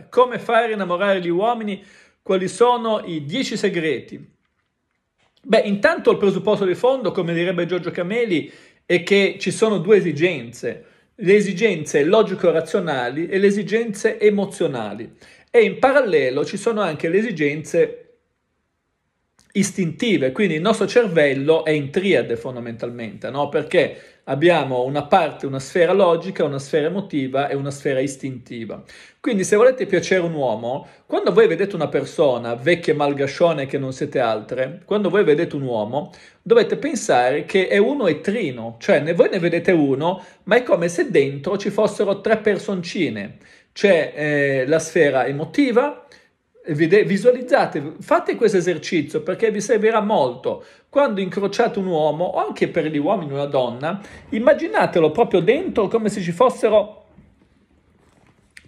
innamorare. Come fare a innamorare gli uomini? Quali sono i dieci segreti? Beh, intanto il presupposto di fondo, come direbbe Giorgio Cameli, è che ci sono due esigenze, le esigenze logico-razionali e le esigenze emozionali. E in parallelo ci sono anche le esigenze istintive, quindi il nostro cervello è in triade fondamentalmente, no? Perché abbiamo una parte, una sfera logica, una sfera emotiva e una sfera istintiva. Quindi se volete piacere un uomo, quando voi vedete una persona, vecchia e malgascione che non siete altre, quando voi vedete un uomo, dovete pensare che è uno e trino, cioè ne, voi ne vedete uno, ma è come se dentro ci fossero tre personcine. C'è eh, la sfera emotiva, visualizzate, fate questo esercizio perché vi servirà molto. Quando incrociate un uomo, o anche per gli uomini una donna, immaginatelo proprio dentro come se ci fossero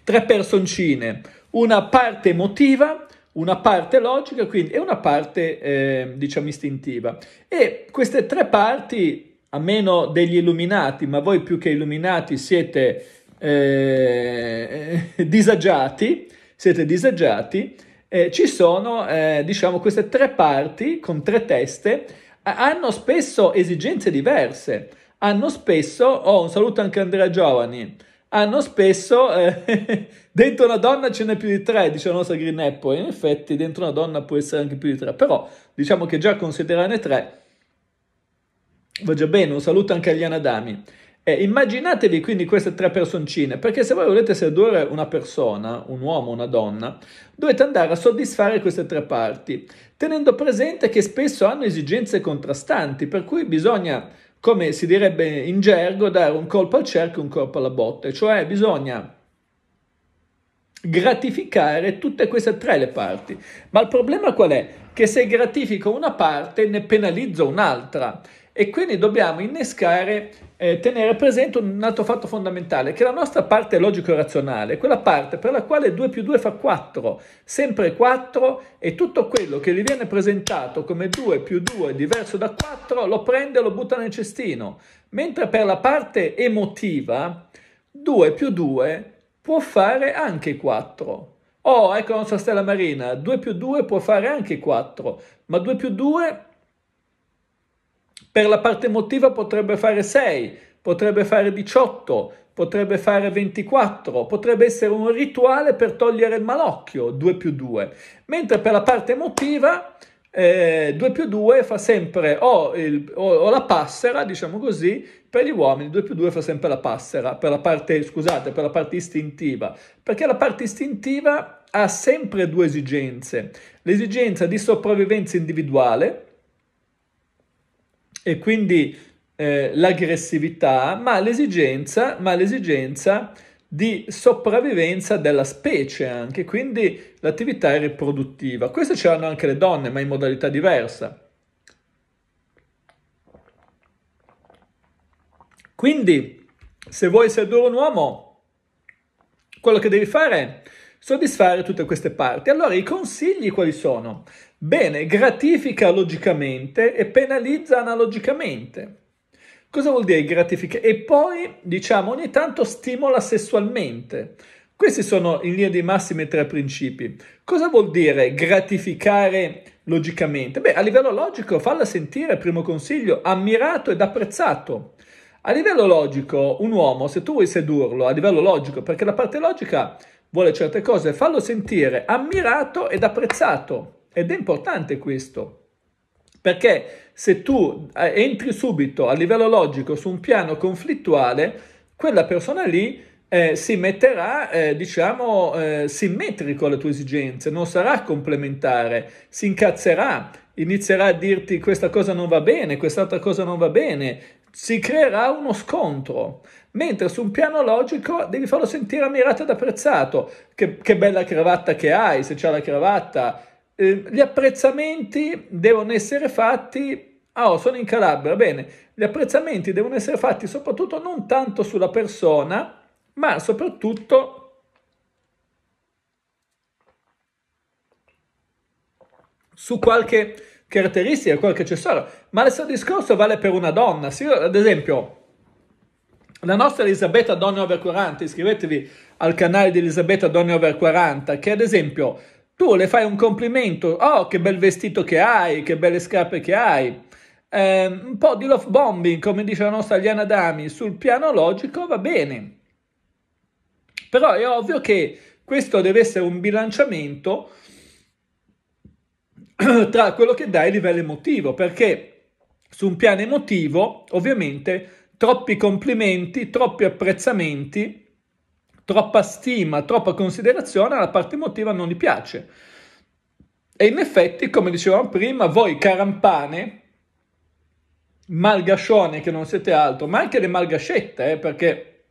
tre personcine, una parte emotiva, una parte logica quindi, e una parte, eh, diciamo, istintiva. E queste tre parti, a meno degli illuminati, ma voi più che illuminati siete eh, disagiati, siete disagiati eh, ci sono, eh, diciamo, queste tre parti con tre teste, eh, hanno spesso esigenze diverse, hanno spesso, oh, un saluto anche a Andrea Giovani, hanno spesso, eh, dentro una donna ce n'è più di tre, dice la nostra Green Apple, in effetti dentro una donna può essere anche più di tre, però diciamo che già considerarne tre va già bene, un saluto anche agli anadami. Eh, immaginatevi quindi queste tre personcine, perché se voi volete sedurre una persona, un uomo, una donna, dovete andare a soddisfare queste tre parti, tenendo presente che spesso hanno esigenze contrastanti, per cui bisogna, come si direbbe in gergo, dare un colpo al cerchio e un colpo alla botte, cioè bisogna gratificare tutte queste tre le parti. Ma il problema qual è? Che se gratifico una parte ne penalizzo un'altra e quindi dobbiamo innescare, eh, tenere presente un altro fatto fondamentale, che la nostra parte logico-razionale, quella parte per la quale 2 più 2 fa 4, sempre 4, e tutto quello che gli viene presentato come 2 più 2 diverso da 4 lo prende e lo butta nel cestino, mentre per la parte emotiva 2 più 2 può fare anche 4. Oh, ecco la nostra stella marina, 2 più 2 può fare anche 4, ma 2 più 2 per la parte emotiva potrebbe fare 6, potrebbe fare 18, potrebbe fare 24, potrebbe essere un rituale per togliere il malocchio, 2 più 2. Mentre per la parte emotiva, eh, 2 più 2 fa sempre o, il, o, o, la passera, diciamo così, per gli uomini 2 più 2 fa sempre la passera, per la parte, scusate, per la parte istintiva, perché la parte istintiva ha sempre due esigenze, l'esigenza di sopravvivenza individuale, e quindi eh, l'aggressività, ma l'esigenza, ma l'esigenza di sopravvivenza della specie anche, quindi l'attività riproduttiva. Queste l'hanno anche le donne, ma in modalità diversa. Quindi, se vuoi sedurre un uomo, quello che devi fare è soddisfare tutte queste parti. Allora, i consigli quali sono? Bene, gratifica logicamente e penalizza analogicamente. Cosa vuol dire gratifica? E poi, diciamo, ogni tanto stimola sessualmente. Questi sono in linea di massima i tre principi. Cosa vuol dire gratificare logicamente? Beh, a livello logico, falla sentire, primo consiglio, ammirato ed apprezzato. A livello logico, un uomo, se tu vuoi sedurlo, a livello logico, perché la parte logica vuole certe cose, fallo sentire ammirato ed apprezzato. Ed è importante questo, perché se tu eh, entri subito a livello logico su un piano conflittuale, quella persona lì eh, si metterà, eh, diciamo, eh, simmetrico alle tue esigenze, non sarà complementare, si incazzerà, inizierà a dirti questa cosa non va bene, quest'altra cosa non va bene, si creerà uno scontro. Mentre su un piano logico devi farlo sentire ammirato ed apprezzato. Che, che bella cravatta che hai, se c'è la cravatta, Ehm, gli apprezzamenti devono essere fatti Ah, oh, sono in Calabria, bene. Gli apprezzamenti devono essere fatti soprattutto non tanto sulla persona, ma soprattutto su qualche caratteristica, qualche accessorio. Ma lo stesso discorso vale per una donna. Se io, ad esempio, la nostra Elisabetta Donne Over 40, iscrivetevi al canale di Elisabetta Donne Over 40, che ad esempio tu le fai un complimento, oh che bel vestito che hai, che belle scarpe che hai, eh, un po' di love bombing, come dice la nostra Liana Dami, sul piano logico va bene. Però è ovvio che questo deve essere un bilanciamento tra quello che dai a livello emotivo, perché su un piano emotivo, ovviamente, troppi complimenti, troppi apprezzamenti troppa stima, troppa considerazione alla parte emotiva non gli piace. E in effetti, come dicevamo prima, voi carampane, malgascione che non siete altro, ma anche le malgascette, eh, perché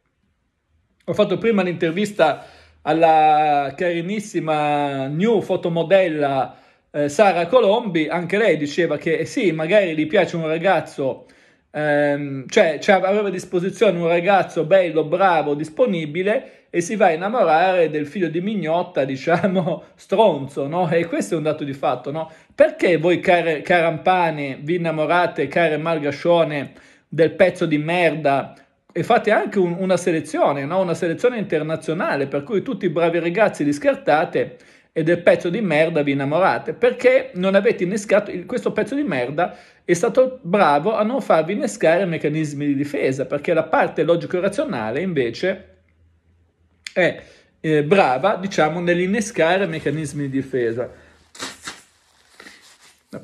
ho fatto prima l'intervista alla carinissima new fotomodella eh, Sara Colombi, anche lei diceva che eh sì, magari gli piace un ragazzo, ehm, cioè, cioè aveva a disposizione un ragazzo bello, bravo, disponibile, e si va a innamorare del figlio di mignotta, diciamo, stronzo, no? E questo è un dato di fatto, no? Perché voi, care carampane, vi innamorate, care malgascione, del pezzo di merda e fate anche un, una selezione, no? Una selezione internazionale, per cui tutti i bravi ragazzi li scartate e del pezzo di merda vi innamorate perché non avete innescato questo pezzo di merda è stato bravo a non farvi innescare meccanismi di difesa perché la parte logico-razionale invece è eh, brava, diciamo, nell'innescare meccanismi di difesa.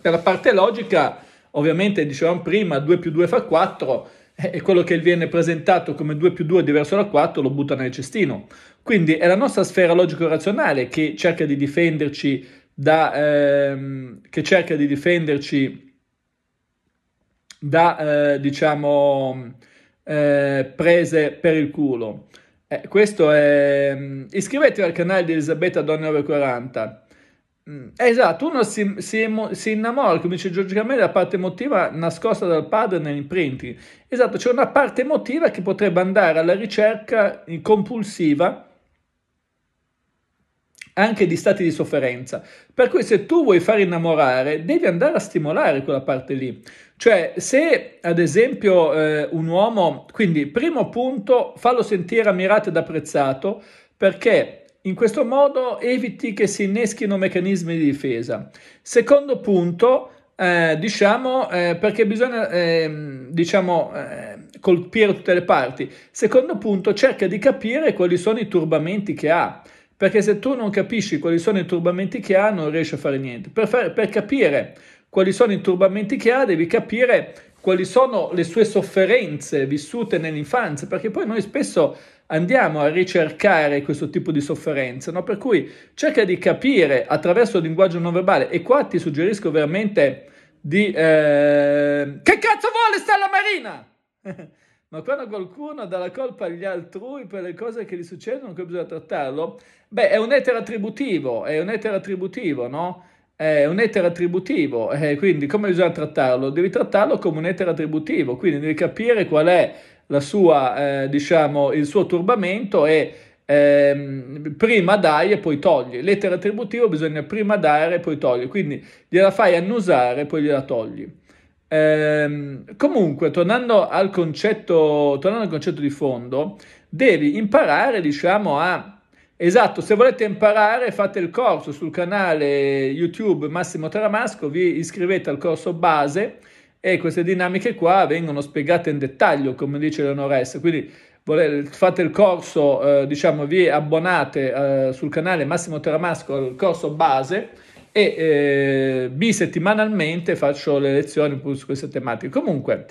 Per la parte logica, ovviamente, dicevamo prima, 2 più 2 fa 4, e eh, quello che viene presentato come 2 più 2 diverso da 4 lo butta nel cestino. Quindi è la nostra sfera logico-razionale che cerca di difenderci da, ehm, che cerca di difenderci da eh, diciamo, eh, prese per il culo. Eh, questo è... Mm, iscrivetevi al canale di Elisabetta Donne 940. Mm, esatto, uno si, si, si, innamora, come dice Giorgio Cammelli, della parte emotiva nascosta dal padre negli imprinting. Esatto, c'è una parte emotiva che potrebbe andare alla ricerca compulsiva anche di stati di sofferenza. Per cui se tu vuoi far innamorare, devi andare a stimolare quella parte lì. Cioè, se ad esempio eh, un uomo, quindi primo punto, fallo sentire ammirato ed apprezzato, perché in questo modo eviti che si inneschino meccanismi di difesa. Secondo punto, eh, diciamo, eh, perché bisogna, ehm, diciamo, eh, colpire tutte le parti. Secondo punto, cerca di capire quali sono i turbamenti che ha. Perché se tu non capisci quali sono i turbamenti che ha, non riesci a fare niente. Per, fare, per capire quali sono i turbamenti che ha, devi capire quali sono le sue sofferenze vissute nell'infanzia, perché poi noi spesso andiamo a ricercare questo tipo di sofferenze, no? per cui cerca di capire attraverso il linguaggio non verbale e qua ti suggerisco veramente di... Eh... Che cazzo vuole Stella Marina? Ma quando qualcuno dà la colpa agli altrui per le cose che gli succedono, come bisogna trattarlo? Beh, è un etere attributivo, è un etere attributivo, no? È un etere attributivo, eh, quindi come bisogna trattarlo? Devi trattarlo come un etere attributivo, quindi devi capire qual è la sua, eh, diciamo, il suo turbamento e ehm, prima dai e poi togli. L'etere attributivo bisogna prima dare e poi togli, quindi gliela fai annusare e poi gliela togli. Ehm, comunque, tornando al, concetto, tornando al concetto di fondo, devi imparare, diciamo, a... Esatto, se volete imparare fate il corso sul canale YouTube Massimo Taramasco, vi iscrivete al corso base e queste dinamiche qua vengono spiegate in dettaglio, come dice l'onoressa. Quindi fate il corso, eh, diciamo, vi abbonate eh, sul canale Massimo Taramasco al corso base e eh, bisettimanalmente faccio le lezioni su queste tematiche. Comunque,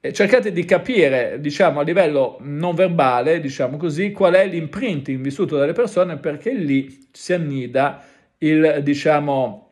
eh, cercate di capire, diciamo, a livello non verbale, diciamo così, qual è l'imprinting vissuto dalle persone perché lì si annida il, diciamo,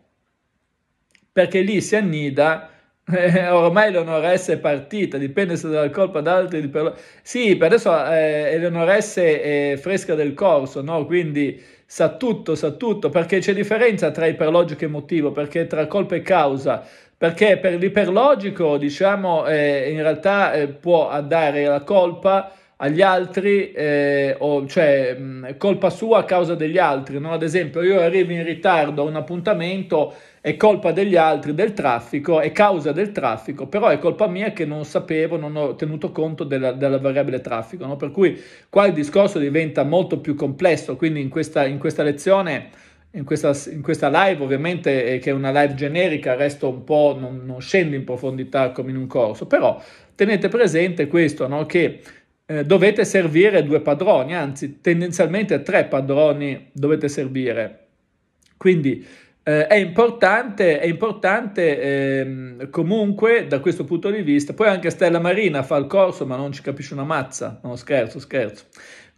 perché lì si annida eh, ormai l'onoressa è partita, dipende se dalla colpa ad altri. Per... Sì, per adesso eh, l'onoressa è fresca del corso, no? Quindi sa tutto, sa tutto, perché c'è differenza tra iperlogico e emotivo, perché tra colpa e causa, perché per l'iperlogico, diciamo, eh, in realtà eh, può andare la colpa agli altri, eh, o, cioè mh, colpa sua a causa degli altri. No? Ad esempio, io arrivo in ritardo a un appuntamento, è colpa degli altri, del traffico, è causa del traffico, però è colpa mia che non sapevo, non ho tenuto conto della, della variabile traffico. No? Per cui qua il discorso diventa molto più complesso. Quindi in questa, in questa lezione. In questa, in questa, live, ovviamente, eh, che è una live generica, resto un po', non, non, scendo in profondità come in un corso, però tenete presente questo, no? che eh, dovete servire due padroni, anzi tendenzialmente tre padroni dovete servire. Quindi eh, è importante, è importante eh, comunque da questo punto di vista, poi anche Stella Marina fa il corso ma non ci capisce una mazza, no scherzo, scherzo.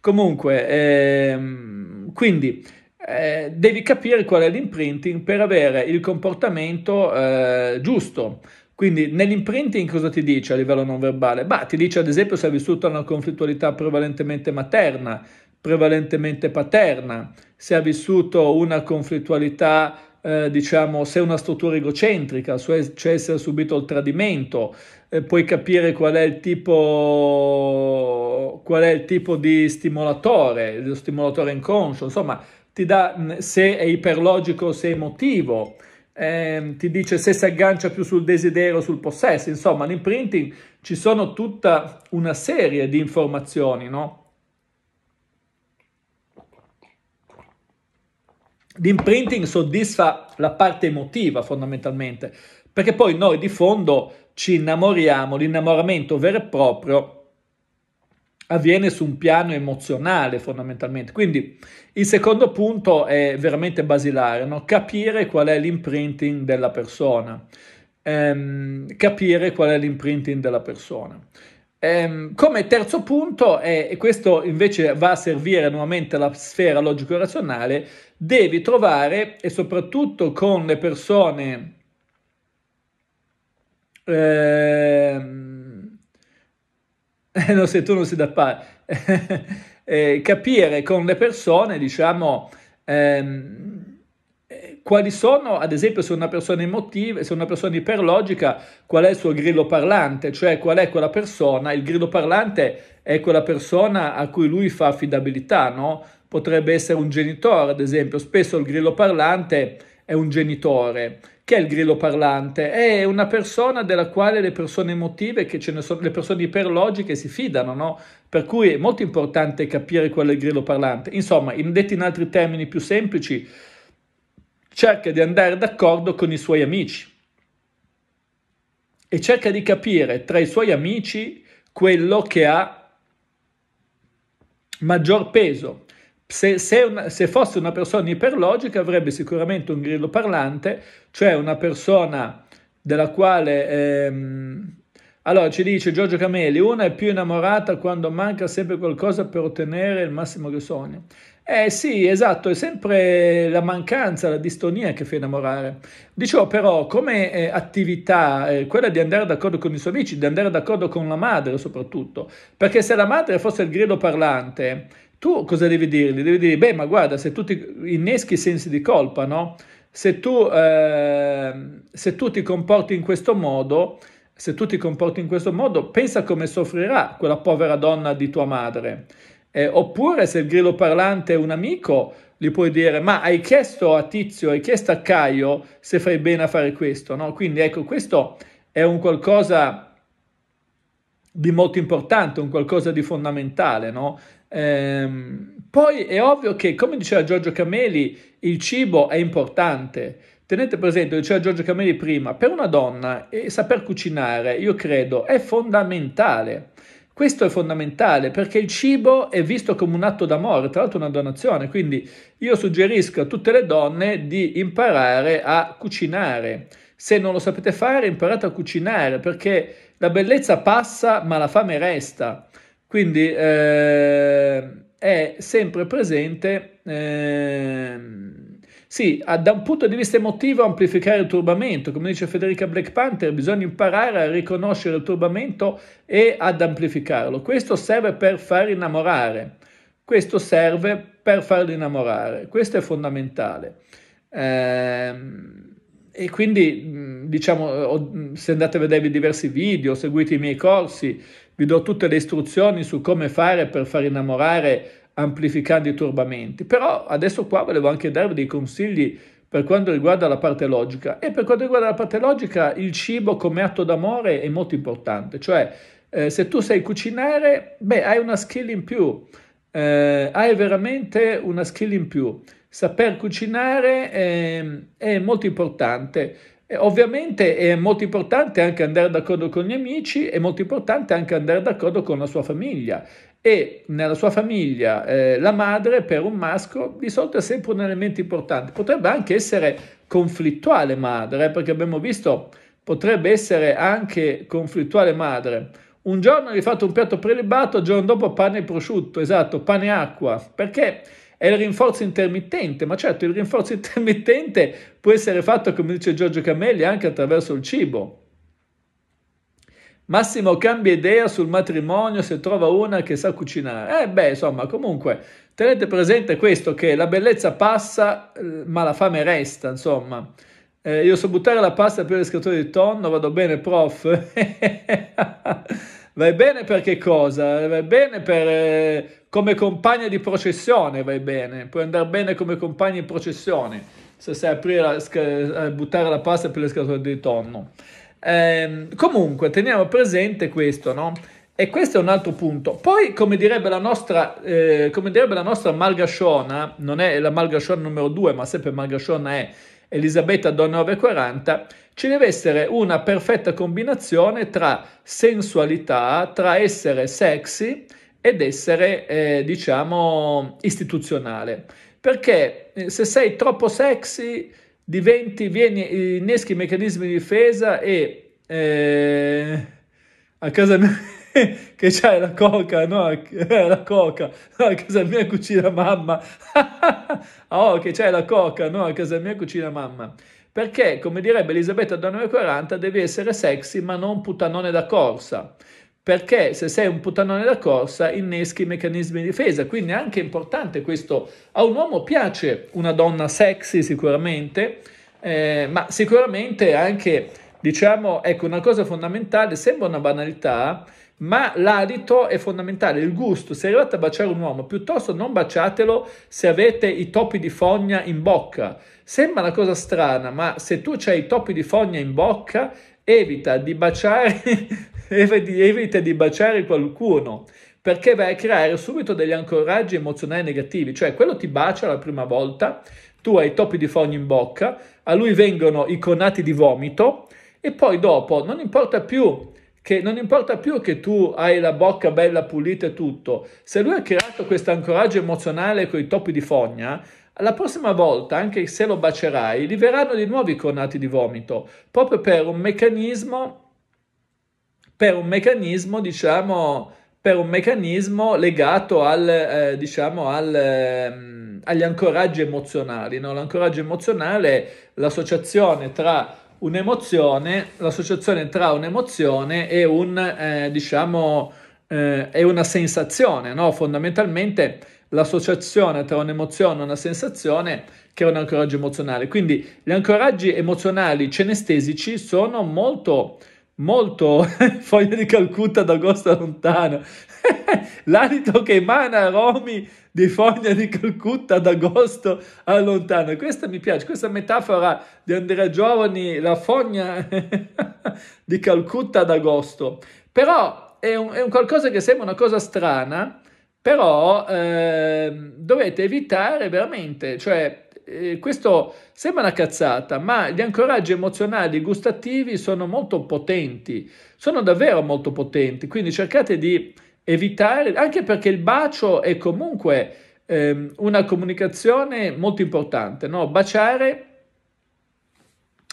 Comunque, ehm, quindi eh, devi capire qual è l'imprinting per avere il comportamento eh, giusto. Quindi nell'imprinting cosa ti dice a livello non verbale? Bah, ti dice ad esempio se hai vissuto una conflittualità prevalentemente materna, prevalentemente paterna, se hai vissuto una conflittualità eh, diciamo, se è una struttura egocentrica, cioè se hai subito il tradimento, eh, puoi capire qual è, tipo, qual è il tipo, di stimolatore, lo stimolatore inconscio, insomma, ti dà se è iperlogico, se è emotivo, eh, ti dice se si aggancia più sul desiderio, sul possesso, insomma, l'imprinting ci sono tutta una serie di informazioni, no? L'imprinting soddisfa la parte emotiva fondamentalmente, perché poi noi di fondo ci innamoriamo, l'innamoramento vero e proprio avviene su un piano emozionale fondamentalmente. Quindi il secondo punto è veramente basilare, no? capire qual è l'imprinting della persona, ehm, capire qual è l'imprinting della persona. Ehm, come terzo punto, è, e questo invece va a servire nuovamente alla sfera logico-razionale, devi trovare e soprattutto con le persone... Ehm, no, se tu non sei da pari, eh, capire con le persone, diciamo, ehm, eh, quali sono, ad esempio, se una persona emotiva, se una persona iperlogica, qual è il suo grillo parlante, cioè qual è quella persona, il grillo parlante è quella persona a cui lui fa affidabilità, no? Potrebbe essere un genitore, ad esempio, spesso il grillo parlante è un genitore chi è il grillo parlante? È una persona della quale le persone emotive, che ce ne sono, le persone iperlogiche si fidano, no? Per cui è molto importante capire qual è il grillo parlante. Insomma, in detti in altri termini più semplici, cerca di andare d'accordo con i suoi amici e cerca di capire tra i suoi amici quello che ha maggior peso, se, se, una, se, fosse una persona iperlogica avrebbe sicuramente un grillo parlante, cioè una persona della quale... Ehm, allora ci dice Giorgio Cameli, una è più innamorata quando manca sempre qualcosa per ottenere il massimo che sogna. Eh sì, esatto, è sempre la mancanza, la distonia che fa innamorare. Dicevo però, come eh, attività, eh, quella di andare d'accordo con i suoi amici, di andare d'accordo con la madre soprattutto, perché se la madre fosse il grillo parlante, tu cosa devi dirgli? Devi dire, beh, ma guarda, se tu ti inneschi i sensi di colpa, no? Se tu, eh, se tu ti comporti in questo modo, se tu ti comporti in questo modo, pensa come soffrirà quella povera donna di tua madre. Eh, oppure se il grillo parlante è un amico, gli puoi dire, ma hai chiesto a Tizio, hai chiesto a Caio se fai bene a fare questo, no? Quindi ecco, questo è un qualcosa di molto importante, un qualcosa di fondamentale, no? Ehm, poi è ovvio che, come diceva Giorgio Cameli, il cibo è importante. Tenete presente, diceva Giorgio Cameli prima, per una donna eh, saper cucinare, io credo, è fondamentale. Questo è fondamentale perché il cibo è visto come un atto d'amore, tra l'altro una donazione, quindi io suggerisco a tutte le donne di imparare a cucinare. Se non lo sapete fare, imparate a cucinare perché la bellezza passa, ma la fame resta. Quindi eh, è sempre presente, eh, sì, da un punto di vista emotivo amplificare il turbamento. Come dice Federica Black Panther, bisogna imparare a riconoscere il turbamento e ad amplificarlo. Questo serve per far innamorare. Questo serve per farlo innamorare. Questo è fondamentale. Eh, e quindi diciamo eh, se andate a vedere i diversi video, seguite i miei corsi, vi do tutte le istruzioni su come fare per far innamorare amplificando i turbamenti. Però adesso qua volevo anche darvi dei consigli per quanto riguarda la parte logica e per quanto riguarda la parte logica il cibo come atto d'amore è molto importante, cioè eh, se tu sai cucinare, beh, hai una skill in più, eh, hai veramente una skill in più. Saper cucinare è, è molto importante. E ovviamente è molto importante anche andare d'accordo con gli amici, è molto importante anche andare d'accordo con la sua famiglia. E nella sua famiglia eh, la madre per un maschio di solito è sempre un elemento importante. Potrebbe anche essere conflittuale madre, eh, perché abbiamo visto potrebbe essere anche conflittuale madre. Un giorno gli fatto un piatto prelibato, il giorno dopo pane e prosciutto, esatto, pane e acqua, perché è il rinforzo intermittente, ma certo il rinforzo intermittente può essere fatto, come dice Giorgio Camelli, anche attraverso il cibo. Massimo cambia idea sul matrimonio se trova una che sa cucinare. Eh beh, insomma, comunque tenete presente questo che la bellezza passa, eh, ma la fame resta, insomma. Eh, io so buttare la pasta per il pescatore di tonno, vado bene, prof. vai bene per che cosa? Vai bene per, eh, come compagna di processione, vai bene, puoi andare bene come compagna di processione, se sai aprire la, eh, buttare la pasta per le scatole di tonno. Eh, comunque, teniamo presente questo, no? E questo è un altro punto. Poi, come direbbe la nostra, eh, come direbbe la nostra Malgasciona, non è la Malgasciona numero 2, ma sempre Malgasciona è Elisabetta Donna 940, ci deve essere una perfetta combinazione tra sensualità, tra essere sexy ed essere, eh, diciamo, istituzionale. Perché eh, se sei troppo sexy, diventi, vieni, inneschi i meccanismi di difesa e eh, a casa mia che c'è la coca, no? Eh, la coca, no, a casa mia cucina mamma. Ah, oh, che c'è la coca, no? A casa mia cucina mamma perché, come direbbe Elisabetta da 940, devi essere sexy ma non puttanone da corsa perché se sei un puttanone da corsa inneschi i meccanismi di difesa, quindi è anche importante questo. A un uomo piace una donna sexy sicuramente, eh, ma sicuramente anche, diciamo, ecco una cosa fondamentale, sembra una banalità, ma l'adito è fondamentale, il gusto, se arrivate a baciare un uomo, piuttosto non baciatelo se avete i topi di fogna in bocca, Sembra una cosa strana, ma se tu hai i topi di fogna in bocca, evita di baciare, evita di baciare qualcuno perché vai a creare subito degli ancoraggi emozionali negativi, cioè quello ti bacia la prima volta, tu hai i topi di fogna in bocca, a lui vengono i conati di vomito e poi dopo non importa più che, non importa più che tu hai la bocca bella pulita e tutto, se lui ha creato questo ancoraggio emozionale con i topi di fogna, la prossima volta, anche se lo bacerai, gli verranno di nuovo i cornati di vomito, proprio per un meccanismo, per un meccanismo, diciamo, per un meccanismo legato al, eh, diciamo, al, eh, agli ancoraggi emozionali. No? L'ancoraggio emozionale è l'associazione tra un'emozione, l'associazione tra un'emozione e un, eh, diciamo, eh, una sensazione, no? Fondamentalmente l'associazione tra un'emozione e una sensazione che è un ancoraggio emozionale. Quindi gli ancoraggi emozionali cenestesici sono molto, molto foglia di Calcutta d'agosto lontano. L'alito che emana aromi di foglia di Calcutta d'agosto a lontano. Questa mi piace, questa metafora di Andrea Giovani, la fogna di Calcutta d'agosto. Però è un, è un qualcosa che sembra una cosa strana, però eh, dovete evitare veramente, cioè eh, questo sembra una cazzata, ma gli ancoraggi emozionali gustativi sono molto potenti, sono davvero molto potenti, quindi cercate di evitare, anche perché il bacio è comunque eh, una comunicazione molto importante, no? Baciare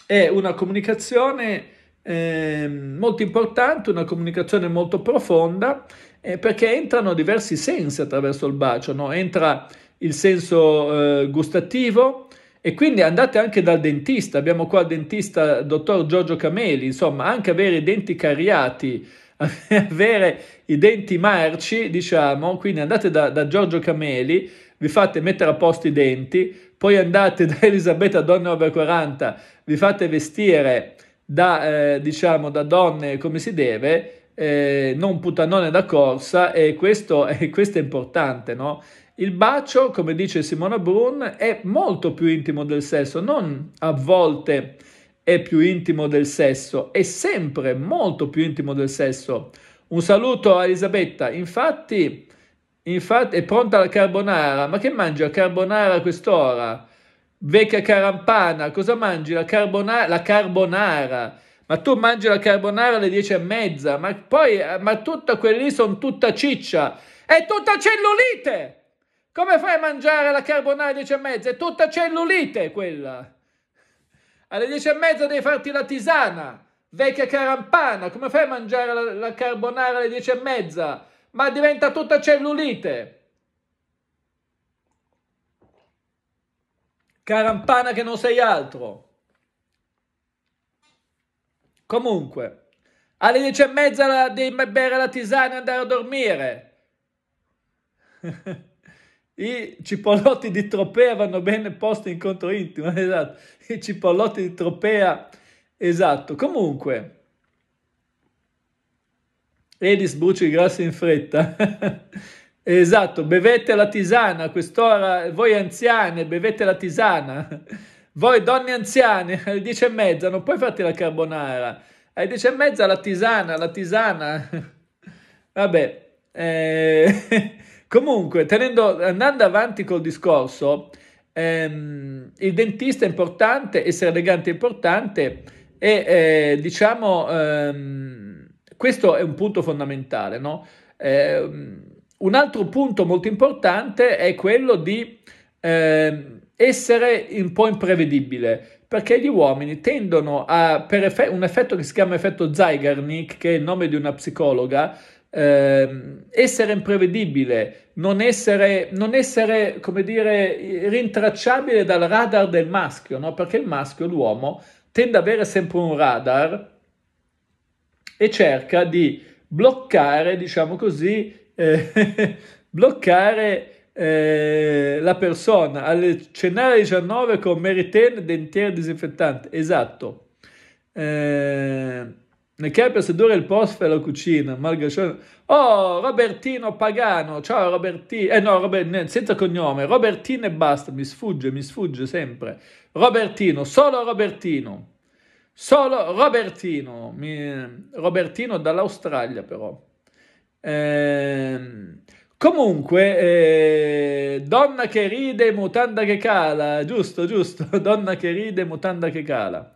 è una comunicazione ehm, molto importante, una comunicazione molto profonda eh, perché entrano diversi sensi attraverso il bacio, no? entra il senso eh, gustativo e quindi andate anche dal dentista, abbiamo qua il dentista dottor Giorgio Cameli, insomma anche avere i denti cariati, avere i denti marci, diciamo, quindi andate da, da Giorgio Cameli, vi fate mettere a posto i denti, poi andate da Elisabetta Donna over 40, vi fate vestire da, eh, diciamo, da donne come si deve eh, non puttanone da corsa e questo, eh, questo è importante, no? Il bacio, come dice Simona Brun, è molto più intimo del sesso, non a volte è più intimo del sesso, è sempre molto più intimo del sesso. Un saluto a Elisabetta, infatti, infatti è pronta la carbonara, ma che mangi la carbonara a quest'ora? Vecchia carampana, cosa mangi? La carbonara? La carbonara ma tu mangi la carbonara alle dieci e mezza, ma poi, eh, ma tutte quelle lì sono tutta ciccia, è tutta cellulite! Come fai a mangiare la carbonara alle dieci e mezza? È tutta cellulite quella! Alle dieci e mezza devi farti la tisana, vecchia carampana, come fai a mangiare la, la carbonara alle dieci e mezza? Ma diventa tutta cellulite! Carampana che non sei altro! Comunque, alle dieci e mezza di bere la tisana e andare a dormire. I cipollotti di Tropea vanno bene posti in contro intimo, esatto. I cipollotti di Tropea, esatto. Comunque, Edis bruci il grasso in fretta. esatto, bevete la tisana, a quest'ora, voi anziane, bevete la tisana. Voi donne anziane alle 10 e mezza non puoi farti la carbonara, alle 10 e mezza la tisana, la tisana. Vabbè, eh, comunque, tenendo, andando avanti col discorso, ehm, il dentista è importante, essere elegante è importante e eh, diciamo, ehm, questo è un punto fondamentale, no? Eh, un altro punto molto importante è quello di eh, essere un po' imprevedibile perché gli uomini tendono a, per eff- un effetto che si chiama effetto Zeigarnik, che è il nome di una psicologa, eh, essere imprevedibile, non essere, non essere, come dire, rintracciabile dal radar del maschio, no? perché il maschio, l'uomo, tende ad avere sempre un radar e cerca di bloccare, diciamo così, eh, bloccare eh, la persona al cenare 19 con meritene dentiere disinfettante. Esatto. Eh, nel che procedura il post per la cucina, Margascione. Oh, Robertino Pagano, ciao Robertino. Eh no, Robert, senza cognome, Robertino e basta, mi sfugge, mi sfugge sempre. Robertino, solo Robertino. Solo Robertino, mi... Robertino dall'Australia però. Ehm... Comunque, eh, donna che ride, mutanda che cala, giusto, giusto, donna che ride, mutanda che cala.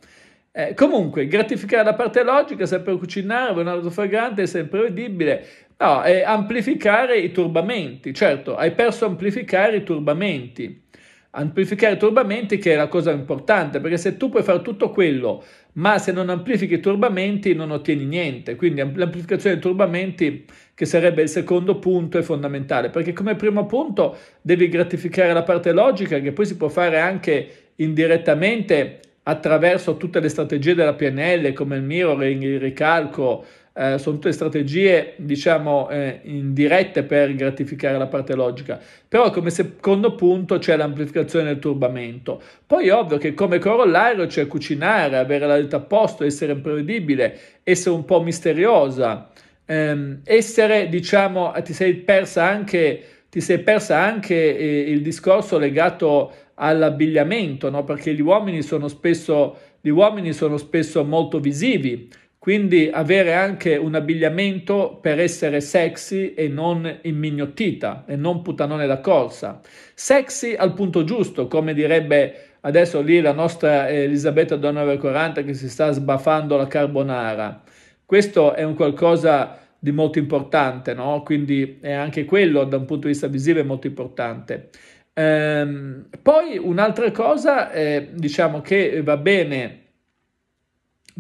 Eh, comunque, gratificare la parte logica, sempre cucinare, avere un auto fragrante sempre vedibile. No, è amplificare i turbamenti, certo, hai perso amplificare i turbamenti amplificare turbamenti che è la cosa importante perché se tu puoi fare tutto quello ma se non amplifichi i turbamenti non ottieni niente quindi l'amplificazione dei turbamenti che sarebbe il secondo punto è fondamentale perché come primo punto devi gratificare la parte logica che poi si può fare anche indirettamente attraverso tutte le strategie della PNL come il mirroring, il ricalco eh, sono tutte strategie, diciamo, eh, indirette per gratificare la parte logica. Però come secondo punto c'è l'amplificazione del turbamento. Poi è ovvio che come corollario c'è cucinare, avere la vita a posto, essere imprevedibile, essere un po' misteriosa, ehm, essere, diciamo, eh, ti sei persa anche, sei persa anche eh, il discorso legato all'abbigliamento, no? perché gli uomini sono spesso gli uomini sono spesso molto visivi, quindi avere anche un abbigliamento per essere sexy e non immignottita e non putanone da corsa. Sexy al punto giusto, come direbbe adesso lì la nostra Elisabetta Donover 40 che si sta sbaffando la carbonara. Questo è un qualcosa di molto importante, no? Quindi è anche quello da un punto di vista visivo è molto importante. Ehm, poi un'altra cosa, è, diciamo che va bene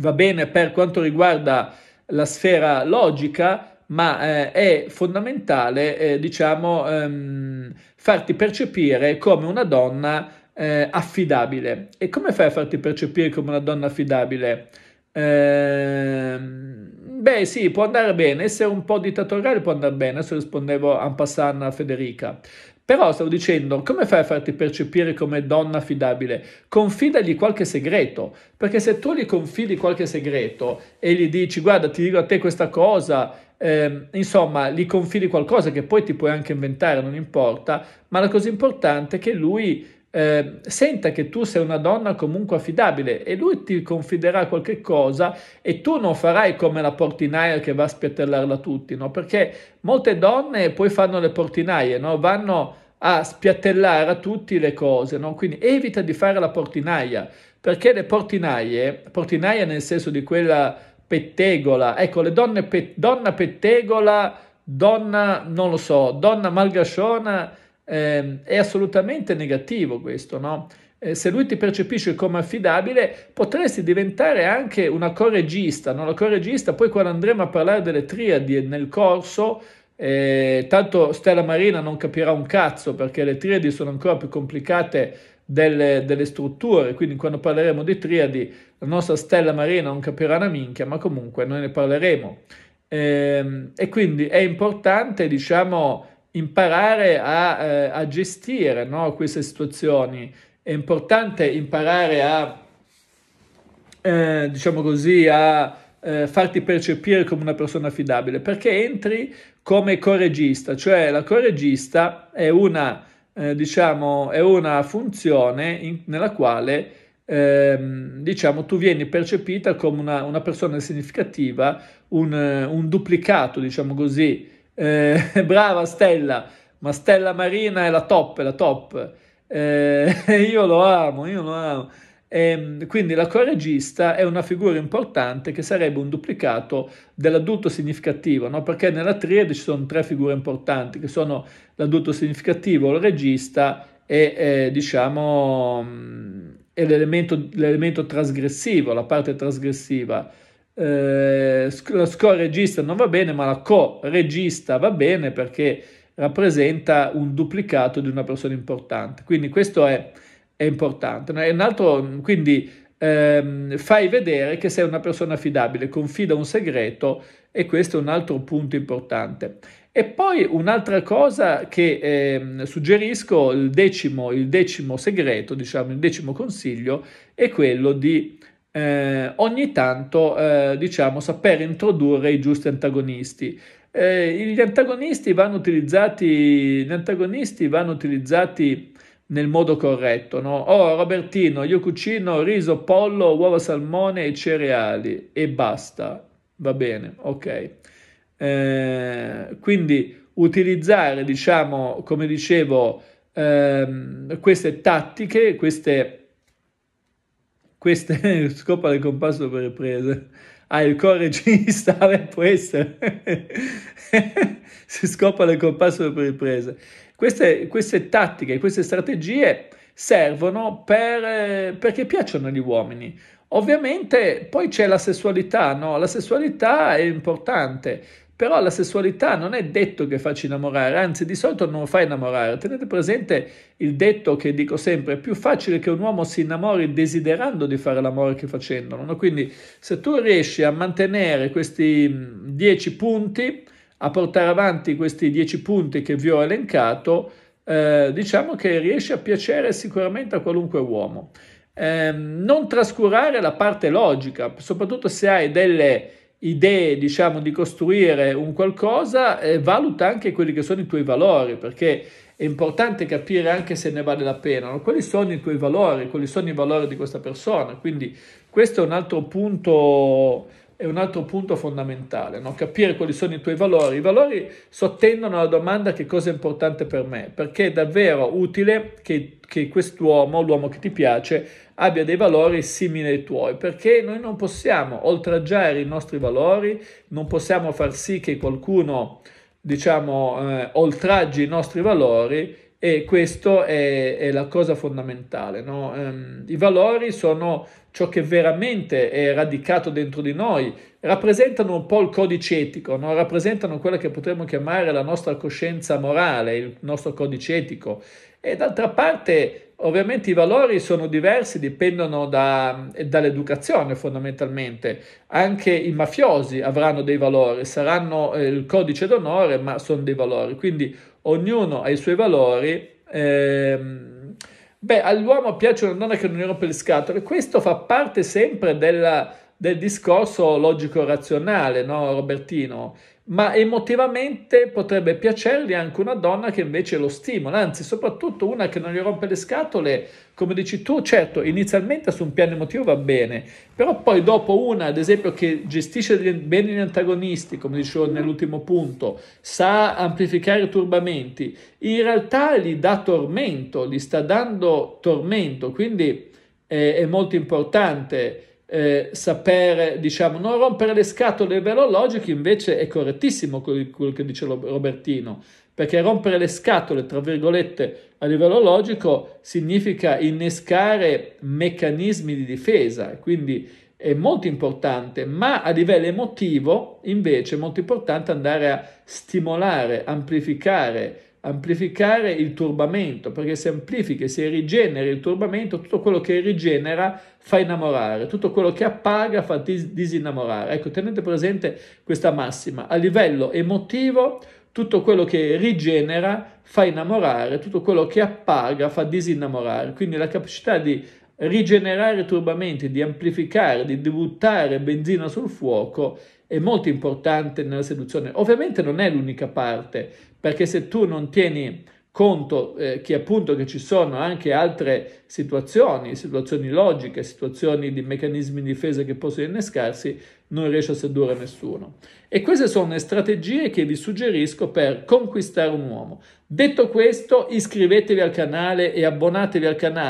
va bene per quanto riguarda la sfera logica, ma eh, è fondamentale, eh, diciamo, ehm, farti percepire come una donna eh, affidabile. E come fai a farti percepire come una donna affidabile? Ehm, beh, sì, può andare bene, essere un po' dittatoriale può andare bene. Adesso rispondevo a un passant a Federica, però stavo dicendo, come fai a farti percepire come donna affidabile? Confidagli qualche segreto, perché se tu gli confidi qualche segreto e gli dici guarda ti dico a te questa cosa, eh, insomma gli confidi qualcosa che poi ti puoi anche inventare, non importa, ma la cosa importante è che lui eh, senta che tu sei una donna comunque affidabile e lui ti confiderà qualche cosa e tu non farai come la portinaia che va a spiattellarla a tutti, no? Perché molte donne poi fanno le portinaie, no? Vanno a spiattellare a tutti le cose, no? Quindi evita di fare la portinaia, perché le portinaie, portinaia nel senso di quella pettegola, ecco, le donne pe- donna pettegola, donna non lo so, donna malgasciona eh, è assolutamente negativo questo, no? Eh, se lui ti percepisce come affidabile, potresti diventare anche una corregista, no? La corregista, poi quando andremo a parlare delle triadi nel corso, eh, tanto Stella Marina non capirà un cazzo perché le triadi sono ancora più complicate delle, delle, strutture, quindi quando parleremo di triadi la nostra Stella Marina non capirà una minchia, ma comunque noi ne parleremo. Eh, e quindi è importante, diciamo, imparare a, eh, a gestire no, queste situazioni, è importante imparare a, eh, diciamo così, a eh, farti percepire come una persona affidabile, perché entri come corregista, cioè la corregista è una, eh, diciamo, è una funzione in, nella quale Ehm, diciamo, tu vieni percepita come una, una persona significativa, un, un duplicato, diciamo così, eh, brava Stella, ma Stella Marina è la top, è la top. Eh, io lo amo, io lo amo. E, ehm, quindi la coregista è una figura importante che sarebbe un duplicato dell'adulto significativo, no? perché nella triade ci sono tre figure importanti che sono l'adulto significativo, il regista e, e eh, diciamo, mm, e l'elemento, l'elemento trasgressivo, la parte trasgressiva. Eh, la sco-regista non va bene, ma la co-regista va bene perché rappresenta un duplicato di una persona importante. Quindi questo è, è importante. È un altro, quindi ehm, fai vedere che sei una persona affidabile, confida un segreto e questo è un altro punto importante. E poi un'altra cosa che ehm, suggerisco, il decimo, il decimo segreto, diciamo il decimo consiglio, è quello di eh, ogni tanto eh, diciamo saper introdurre i giusti antagonisti. Eh, gli, antagonisti gli antagonisti vanno utilizzati nel modo corretto, no? Oh Robertino, io cucino riso, pollo, uova, salmone e cereali e basta. Va bene, ok. Eh, quindi utilizzare, diciamo, come dicevo, ehm, queste tattiche, queste questa scopa del compasso per riprese. Ah, il core ci stava può essere. si scopa del compasso per riprese. Queste, queste tattiche, queste strategie servono per, eh, perché piacciono agli uomini. Ovviamente poi c'è la sessualità, no? La sessualità è importante. Però la sessualità non è detto che faccia innamorare, anzi di solito non fa innamorare. Tenete presente il detto che dico sempre, è più facile che un uomo si innamori desiderando di fare l'amore che facendolo. No? Quindi se tu riesci a mantenere questi 10 punti, a portare avanti questi 10 punti che vi ho elencato, eh, diciamo che riesci a piacere sicuramente a qualunque uomo. Eh, non trascurare la parte logica, soprattutto se hai delle idee, diciamo, di costruire un qualcosa, eh, valuta anche quelli che sono i tuoi valori, perché è importante capire anche se ne vale la pena, no? quali sono i tuoi valori, quali sono i valori di questa persona. Quindi questo è un altro punto è un altro punto fondamentale, no? capire quali sono i tuoi valori. I valori sottendono alla domanda che cosa è importante per me, perché è davvero utile che, che quest'uomo, l'uomo che ti piace, abbia dei valori simili ai tuoi, perché noi non possiamo oltraggiare i nostri valori, non possiamo far sì che qualcuno, diciamo, eh, oltraggi i nostri valori e questa è, è, la cosa fondamentale. No? Um, I valori sono ciò che veramente è radicato dentro di noi, rappresentano un po' il codice etico, no? rappresentano quella che potremmo chiamare la nostra coscienza morale, il nostro codice etico. E d'altra parte, ovviamente i valori sono diversi, dipendono da, dall'educazione fondamentalmente. Anche i mafiosi avranno dei valori, saranno eh, il codice d'onore, ma sono dei valori. Quindi ognuno ha i suoi valori. Ehm, beh, all'uomo piace una donna che non gli rompe le scatole, questo fa parte sempre della del discorso logico-razionale, no Robertino? Ma emotivamente potrebbe piacergli anche una donna che invece lo stimola, anzi soprattutto una che non gli rompe le scatole, come dici tu, certo, inizialmente su un piano emotivo va bene, però poi dopo una, ad esempio, che gestisce bene gli antagonisti, come dicevo nell'ultimo punto, sa amplificare i turbamenti, in realtà gli dà tormento, gli sta dando tormento, quindi è, eh, è molto importante eh, saper, diciamo, non rompere le scatole velologiche, invece è correttissimo quello che dice Robertino, perché rompere le scatole, tra virgolette, a livello logico significa innescare meccanismi di difesa, quindi è molto importante, ma a livello emotivo invece è molto importante andare a stimolare, amplificare, amplificare il turbamento, perché se amplifichi, se rigeneri il turbamento, tutto quello che rigenera fa innamorare, tutto quello che appaga fa dis- disinnamorare. Ecco, tenete presente questa massima. A livello emotivo, tutto quello che rigenera fa innamorare, tutto quello che appaga fa disinnamorare. Quindi la capacità di rigenerare turbamenti, di amplificare, di buttare benzina sul fuoco è molto importante nella seduzione. Ovviamente non è l'unica parte, perché se tu non tieni conto eh, che appunto che ci sono anche altre situazioni, situazioni logiche, situazioni di meccanismi di difesa che possono innescarsi, non riesci a sedurre nessuno. E queste sono le strategie che vi suggerisco per conquistare un uomo. Detto questo, iscrivetevi al canale e abbonatevi al canale.